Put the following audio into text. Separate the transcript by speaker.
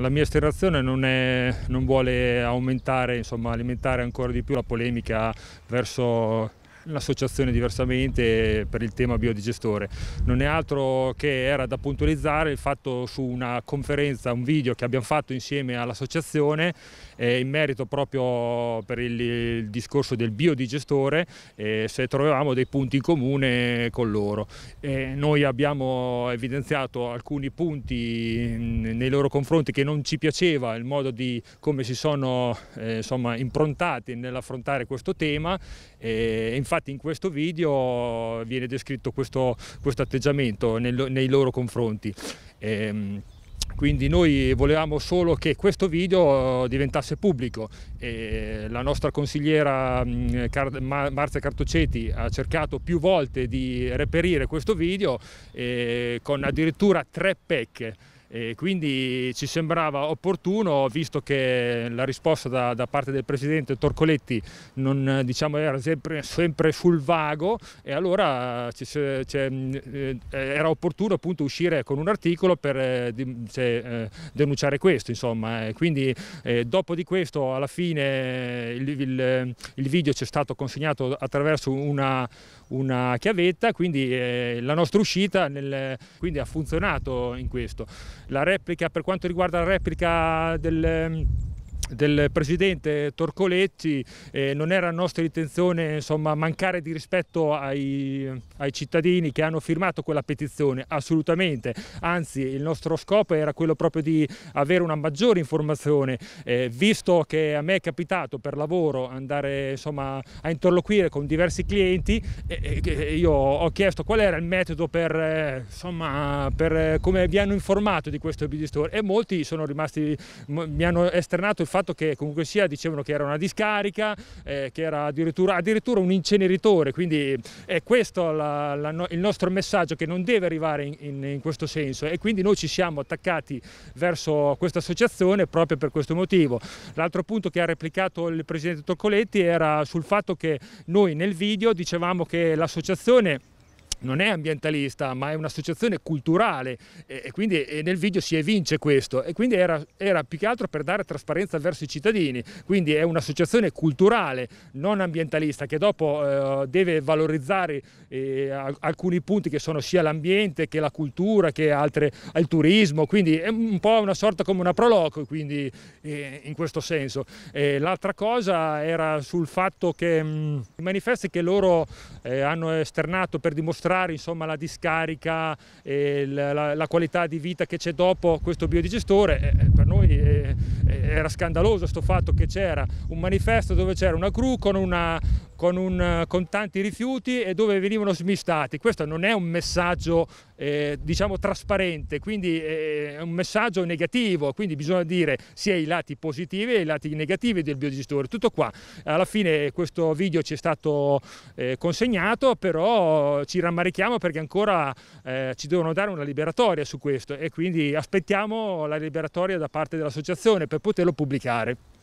Speaker 1: La mia esternazione non, è, non vuole aumentare, insomma, alimentare ancora di più la polemica verso L'associazione diversamente per il tema biodigestore non è altro che era da puntualizzare il fatto su una conferenza, un video che abbiamo fatto insieme all'associazione eh, in merito proprio per il, il discorso del biodigestore eh, se trovavamo dei punti in comune con loro. Eh, noi abbiamo evidenziato alcuni punti nei loro confronti che non ci piaceva, il modo di come si sono eh, insomma, improntati nell'affrontare questo tema eh, e infatti Infatti in questo video viene descritto questo, questo atteggiamento nel, nei loro confronti. Ehm, quindi noi volevamo solo che questo video diventasse pubblico e la nostra consigliera mm, Marzia Cartoceti ha cercato più volte di reperire questo video eh, con addirittura tre pecche e quindi ci sembrava opportuno, visto che la risposta da, da parte del Presidente Torcoletti non, diciamo, era sempre, sempre, sul vago, e allora cioè, era opportuno appunto uscire con un articolo per eh, cioè, eh, denunciare questo. Insomma. Quindi eh, dopo di questo alla fine il, il, il video ci è stato consegnato attraverso una, una chiavetta, quindi eh, la nostra uscita nel, quindi ha funzionato in questo. La replica, per quanto riguarda la replica del del presidente Torcoletti eh, non era nostra intenzione insomma, mancare di rispetto ai, ai, cittadini che hanno firmato quella petizione, assolutamente, anzi il nostro scopo era quello proprio di avere una maggiore informazione, eh, visto che a me è capitato per lavoro andare insomma, a interloquire con diversi clienti, eh, eh io ho chiesto qual era il metodo per, eh, insomma, per eh, come vi hanno informato di questo business e molti sono rimasti, mi hanno esternato il fatto che comunque sia dicevano che era una discarica, eh, che era addirittura, addirittura, un inceneritore, quindi è questo la, la, il nostro messaggio che non deve arrivare in, in, in, questo senso e quindi noi ci siamo attaccati verso questa associazione proprio per questo motivo. L'altro punto che ha replicato il Presidente Toccoletti era sul fatto che noi nel video dicevamo che l'associazione non è ambientalista ma è un'associazione culturale e, quindi e nel video si evince questo e quindi era, era, più che altro per dare trasparenza verso i cittadini, quindi è un'associazione culturale non ambientalista che dopo eh, deve valorizzare eh, alcuni punti che sono sia l'ambiente che la cultura che altre, il turismo, quindi è un po' una sorta come una proloco quindi, eh, in questo senso. l'altra cosa era sul fatto che mh, mm, i manifesti che loro eh, hanno esternato per dimostrare migliorare insomma, la discarica e eh, la, la, la, qualità di vita che c'è dopo questo biodigestore. Eh, eh per noi eh, eh era scandaloso questo fatto che c'era un manifesto dove c'era una gru con una, con, un, eh, con, tanti rifiuti e dove venivano smistati. Questo non è un messaggio eh, diciamo trasparente, quindi eh, è un messaggio negativo, quindi bisogna dire sia i lati positivi che i lati negativi del biodigestore, tutto qua. Alla fine questo video ci è stato eh, consegnato, però ci rammarichiamo perché ancora eh, ci devono dare una liberatoria su questo e quindi aspettiamo la liberatoria da parte dell'associazione per poterlo pubblicare.